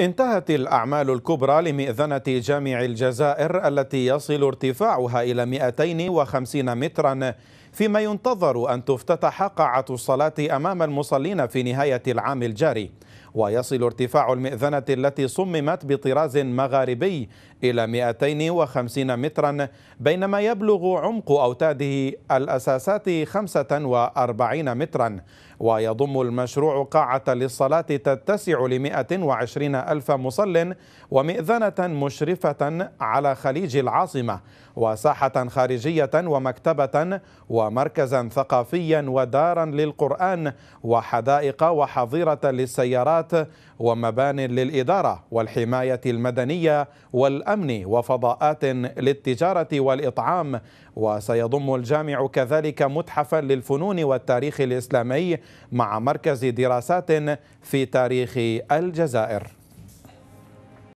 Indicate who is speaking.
Speaker 1: انتهت الأعمال الكبرى لمئذنة جامع الجزائر التي يصل ارتفاعها إلى 250 مترا فيما ينتظر أن تفتتح قاعة الصلاة أمام المصلين في نهاية العام الجاري ويصل ارتفاع المئذنة التي صممت بطراز مغاربي إلى 250 مترا بينما يبلغ عمق أوتاده الأساسات 45 مترا ويضم المشروع قاعة للصلاة تتسع ل 120 ألف مصل ومئذنة مشرفة على خليج العاصمة وساحة خارجية ومكتبة ومركزا ثقافيا ودارا للقرآن وحدائق وحظيرة للسيارات مؤسسات ومبان للإدارة والحماية المدنية والأمن وفضاءات للتجارة والإطعام وسيضم الجامع كذلك متحفا للفنون والتاريخ الإسلامي مع مركز دراسات في تاريخ الجزائر